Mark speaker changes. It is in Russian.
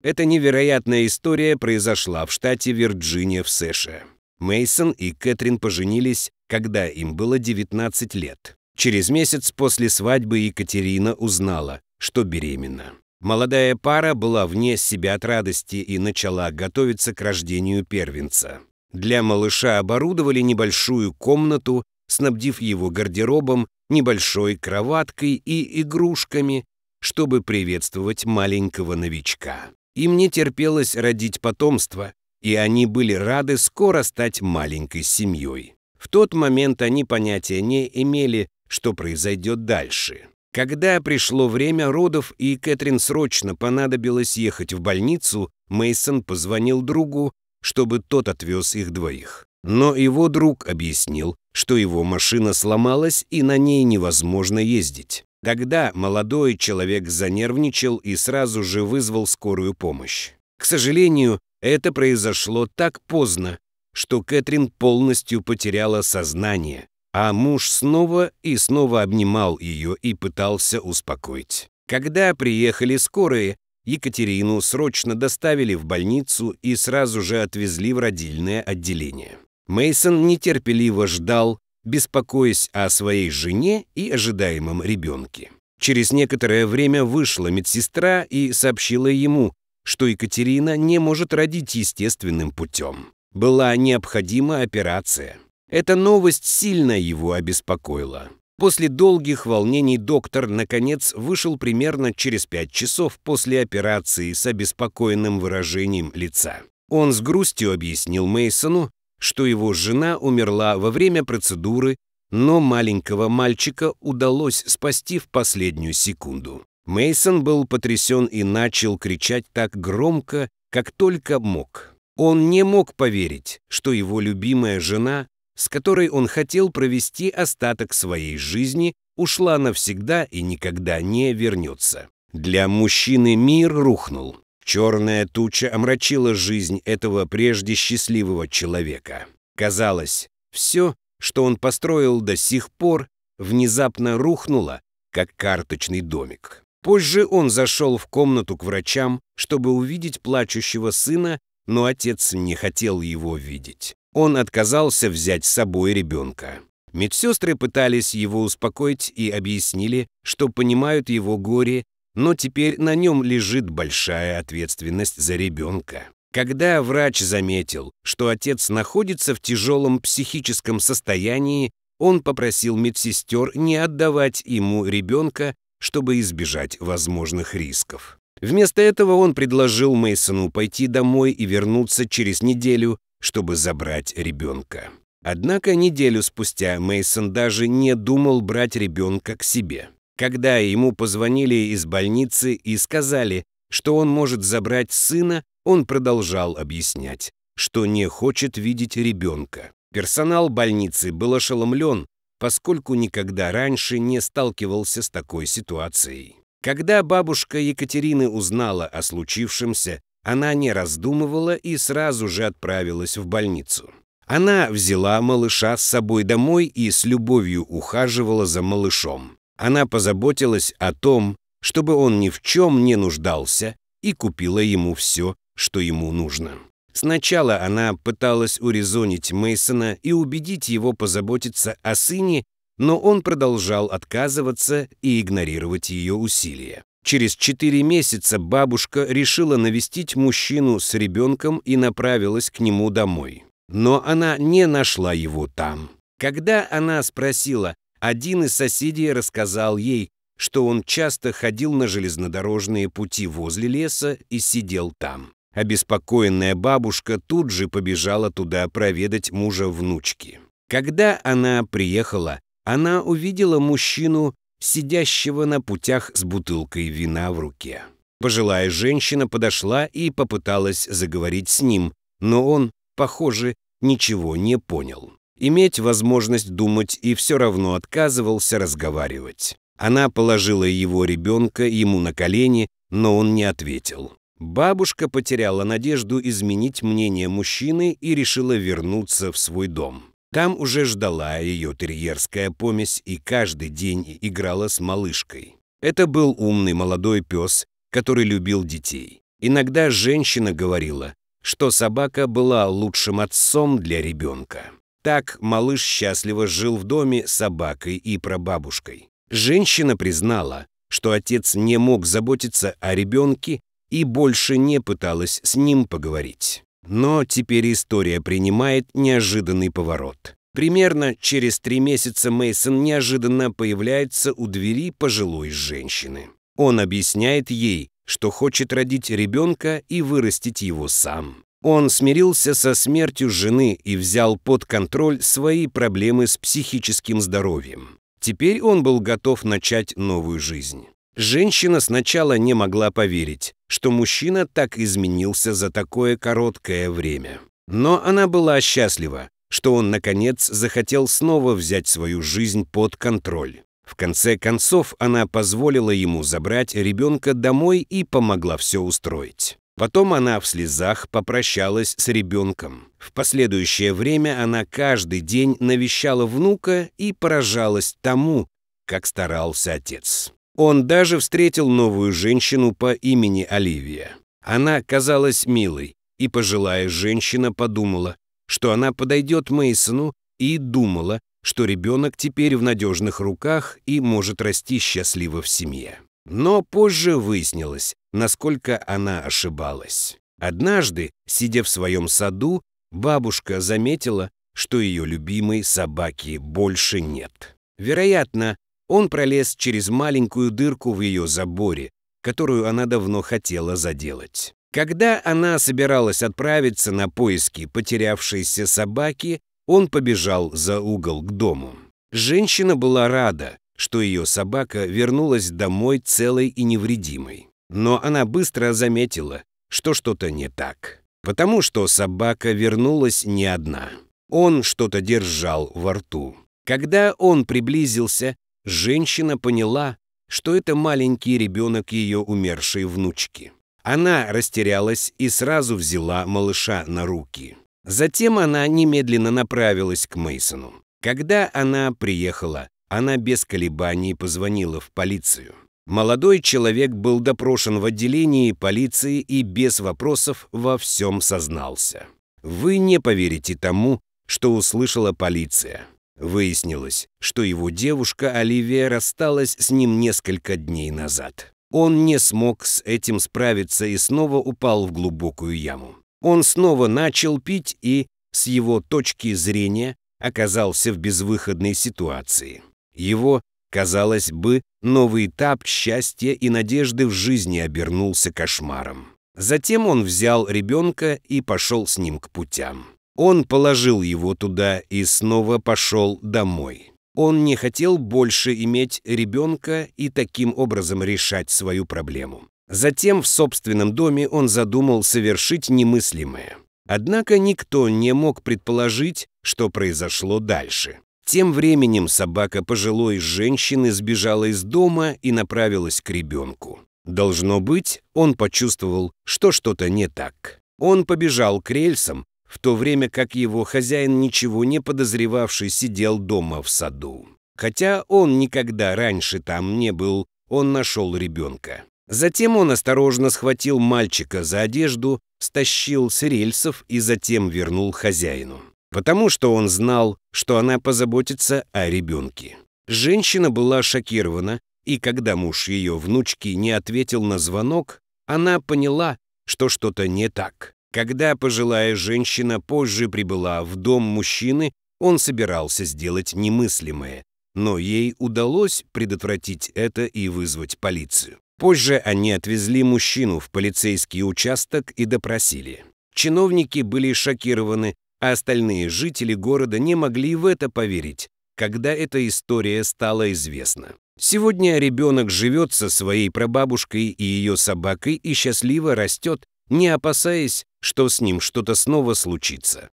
Speaker 1: Эта невероятная история произошла в штате Вирджиния в США. Мейсон и Кэтрин поженились, когда им было 19 лет. Через месяц после свадьбы Екатерина узнала, что беременна. Молодая пара была вне себя от радости и начала готовиться к рождению первенца. Для малыша оборудовали небольшую комнату, снабдив его гардеробом, небольшой кроваткой и игрушками, чтобы приветствовать маленького новичка. Им не терпелось родить потомство, и они были рады скоро стать маленькой семьей. В тот момент они понятия не имели, что произойдет дальше. Когда пришло время родов и Кэтрин срочно понадобилось ехать в больницу, Мейсон позвонил другу, чтобы тот отвез их двоих. Но его друг объяснил, что его машина сломалась и на ней невозможно ездить. Тогда молодой человек занервничал и сразу же вызвал скорую помощь. К сожалению, это произошло так поздно, что Кэтрин полностью потеряла сознание, а муж снова и снова обнимал ее и пытался успокоить. Когда приехали скорые, Екатерину срочно доставили в больницу и сразу же отвезли в родильное отделение. Мейсон нетерпеливо ждал, беспокоясь о своей жене и ожидаемом ребенке. Через некоторое время вышла медсестра и сообщила ему, что Екатерина не может родить естественным путем. Была необходима операция. Эта новость сильно его обеспокоила. После долгих волнений доктор, наконец, вышел примерно через пять часов после операции с обеспокоенным выражением лица. Он с грустью объяснил Мейсону, что его жена умерла во время процедуры, но маленького мальчика удалось спасти в последнюю секунду. Мейсон был потрясен и начал кричать так громко, как только мог. Он не мог поверить, что его любимая жена, с которой он хотел провести остаток своей жизни, ушла навсегда и никогда не вернется. Для мужчины мир рухнул. Черная туча омрачила жизнь этого прежде счастливого человека. Казалось, все, что он построил до сих пор, внезапно рухнуло, как карточный домик. Позже он зашел в комнату к врачам, чтобы увидеть плачущего сына, но отец не хотел его видеть. Он отказался взять с собой ребенка. Медсестры пытались его успокоить и объяснили, что понимают его горе но теперь на нем лежит большая ответственность за ребенка. Когда врач заметил, что отец находится в тяжелом психическом состоянии, он попросил медсестер не отдавать ему ребенка, чтобы избежать возможных рисков. Вместо этого он предложил Мейсону пойти домой и вернуться через неделю, чтобы забрать ребенка. Однако неделю спустя Мейсон даже не думал брать ребенка к себе когда ему позвонили из больницы и сказали, что он может забрать сына, он продолжал объяснять, что не хочет видеть ребенка. Персонал больницы был ошеломлен, поскольку никогда раньше не сталкивался с такой ситуацией. Когда бабушка Екатерины узнала о случившемся, она не раздумывала и сразу же отправилась в больницу. Она взяла малыша с собой домой и с любовью ухаживала за малышом она позаботилась о том, чтобы он ни в чем не нуждался, и купила ему все, что ему нужно. Сначала она пыталась урезонить Мейсона и убедить его позаботиться о сыне, но он продолжал отказываться и игнорировать ее усилия. Через четыре месяца бабушка решила навестить мужчину с ребенком и направилась к нему домой. Но она не нашла его там. Когда она спросила, один из соседей рассказал ей, что он часто ходил на железнодорожные пути возле леса и сидел там. Обеспокоенная бабушка тут же побежала туда проведать мужа внучки. Когда она приехала, она увидела мужчину, сидящего на путях с бутылкой вина в руке. Пожилая женщина подошла и попыталась заговорить с ним, но он, похоже, ничего не понял иметь возможность думать и все равно отказывался разговаривать. Она положила его ребенка ему на колени, но он не ответил. Бабушка потеряла надежду изменить мнение мужчины и решила вернуться в свой дом. Там уже ждала ее терьерская помесь и каждый день играла с малышкой. Это был умный молодой пес, который любил детей. Иногда женщина говорила, что собака была лучшим отцом для ребенка. Так малыш счастливо жил в доме с собакой и прабабушкой. Женщина признала, что отец не мог заботиться о ребенке и больше не пыталась с ним поговорить. Но теперь история принимает неожиданный поворот. Примерно через три месяца Мейсон неожиданно появляется у двери пожилой женщины. Он объясняет ей, что хочет родить ребенка и вырастить его сам. Он смирился со смертью жены и взял под контроль свои проблемы с психическим здоровьем. Теперь он был готов начать новую жизнь. Женщина сначала не могла поверить, что мужчина так изменился за такое короткое время. Но она была счастлива, что он, наконец, захотел снова взять свою жизнь под контроль. В конце концов, она позволила ему забрать ребенка домой и помогла все устроить. Потом она в слезах попрощалась с ребенком. В последующее время она каждый день навещала внука и поражалась тому, как старался отец. Он даже встретил новую женщину по имени Оливия. Она казалась милой, и пожилая женщина подумала, что она подойдет Мейсону и думала, что ребенок теперь в надежных руках и может расти счастливо в семье. Но позже выяснилось, насколько она ошибалась. Однажды, сидя в своем саду, бабушка заметила, что ее любимой собаки больше нет. Вероятно, он пролез через маленькую дырку в ее заборе, которую она давно хотела заделать. Когда она собиралась отправиться на поиски потерявшейся собаки, он побежал за угол к дому. Женщина была рада, что ее собака вернулась домой целой и невредимой. Но она быстро заметила, что что-то не так. Потому что собака вернулась не одна. Он что-то держал во рту. Когда он приблизился, женщина поняла, что это маленький ребенок ее умершей внучки. Она растерялась и сразу взяла малыша на руки. Затем она немедленно направилась к Мейсону. Когда она приехала она без колебаний позвонила в полицию. Молодой человек был допрошен в отделении полиции и без вопросов во всем сознался. Вы не поверите тому, что услышала полиция. Выяснилось, что его девушка Оливия рассталась с ним несколько дней назад. Он не смог с этим справиться и снова упал в глубокую яму. Он снова начал пить и, с его точки зрения, оказался в безвыходной ситуации. Его, казалось бы, новый этап счастья и надежды в жизни обернулся кошмаром. Затем он взял ребенка и пошел с ним к путям. Он положил его туда и снова пошел домой. Он не хотел больше иметь ребенка и таким образом решать свою проблему. Затем в собственном доме он задумал совершить немыслимое. Однако никто не мог предположить, что произошло дальше. Тем временем собака пожилой женщины сбежала из дома и направилась к ребенку. Должно быть, он почувствовал, что что-то не так. Он побежал к рельсам, в то время как его хозяин, ничего не подозревавший, сидел дома в саду. Хотя он никогда раньше там не был, он нашел ребенка. Затем он осторожно схватил мальчика за одежду, стащил с рельсов и затем вернул хозяину потому что он знал, что она позаботится о ребенке. Женщина была шокирована, и когда муж ее внучки не ответил на звонок, она поняла, что что-то не так. Когда пожилая женщина позже прибыла в дом мужчины, он собирался сделать немыслимое, но ей удалось предотвратить это и вызвать полицию. Позже они отвезли мужчину в полицейский участок и допросили. Чиновники были шокированы, а остальные жители города не могли в это поверить, когда эта история стала известна. Сегодня ребенок живет со своей прабабушкой и ее собакой и счастливо растет, не опасаясь, что с ним что-то снова случится.